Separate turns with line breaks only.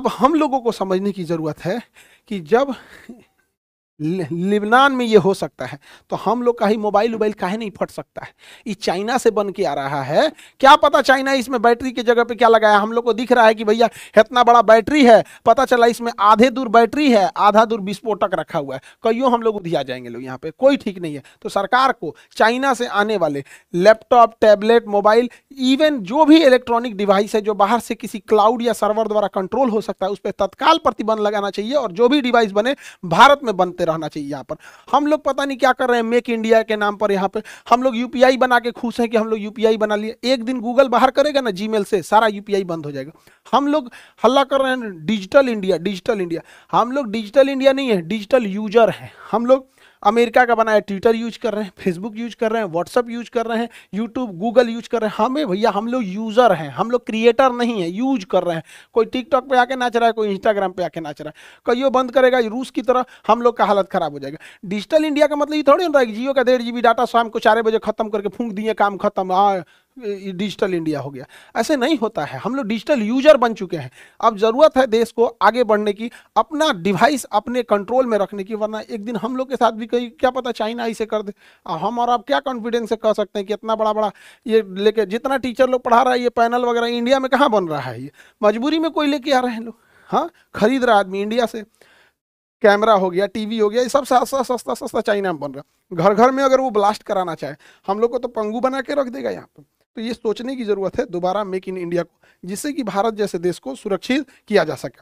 अब हम लोगों को समझने की ज़रूरत है कि जब लिबनान में ये हो सकता है तो हम लोग का ही मोबाइल उबाइल काहे नहीं फट सकता है ये चाइना से बन के आ रहा है क्या पता चाइना इसमें बैटरी की जगह पे क्या लगाया हम लोग को दिख रहा है कि भैया इतना बड़ा बैटरी है पता चला इसमें आधे दूर बैटरी है आधा दूर विस्फोटक रखा हुआ है कईयों हम लोग उधिया जाएंगे लोग यहाँ पे कोई ठीक नहीं है तो सरकार को चाइना से आने वाले लैपटॉप टैबलेट मोबाइल इवन जो भी इलेक्ट्रॉनिक डिवाइस है जो बाहर से किसी क्लाउड या सर्वर द्वारा कंट्रोल हो सकता है उस पर तत्काल प्रतिबंध लगाना चाहिए और जो भी डिवाइस बने भारत में बनते रहना चाहिए यहाँ पर हम लोग पता नहीं क्या कर रहे हैं मेक इंडिया के नाम पर यहाँ पर हम लोग यूपीआई बना के खुश हैं कि हम लोग यूपीआई बना लिए एक दिन गूगल बाहर करेगा ना जी से सारा यूपीआई बंद हो जाएगा हम लोग हल्ला कर रहे हैं डिजिटल इंडिया डिजिटल इंडिया हम लोग डिजिटल इंडिया नहीं है डिजिटल यूजर हैं हम लोग अमेरिका का बनाया ट्विटर यूज कर रहे हैं फेसबुक यूज कर रहे हैं व्हाट्सअप यूज कर रहे हैं यूट्यूब गूगल यूज कर रहे हैं हमें भैया हम लोग यूज़र हैं हम लोग क्रिएटर नहीं है यूज कर रहे हैं कोई टिकटॉक पे आके नाच रहा है कोई इंस्टाग्राम पे आके नाच रहा है कहीं बंद करेगा रूस की तरह हम लोग का हालत खराब हो जाएगा डिजिटल इंडिया का मतलब ये थोड़ी ना रहेगा जियो का डेढ़ जी डाटा शाम को चार बजे खत्म करके फूंक दिए काम खत्म हाँ। डिजिटल इंडिया हो गया ऐसे नहीं होता है हम लोग डिजिटल यूजर बन चुके हैं अब ज़रूरत है देश को आगे बढ़ने की अपना डिवाइस अपने कंट्रोल में रखने की वरना एक दिन हम लोग के साथ भी कहीं क्या पता चाइना इसे कर दे हम और आप क्या कॉन्फिडेंस से कह सकते हैं कि इतना बड़ा बड़ा ये लेके जितना टीचर लोग पढ़ा रहा है ये पैनल वगैरह इंडिया में कहाँ बन रहा है ये मजबूरी में कोई लेके आ रहे हैं लोग हाँ खरीद रहा आदमी इंडिया से कैमरा हो गया टीवी हो गया ये सब सस्ता सस्ता सस्ता चाइना में बन रहा घर घर में अगर वो ब्लास्ट कराना चाहे हम लोग को तो पंगू बना के रख देगा यहाँ पर तो ये सोचने की ज़रूरत है दोबारा मेक इन इंडिया को जिससे कि भारत जैसे देश को सुरक्षित किया जा सके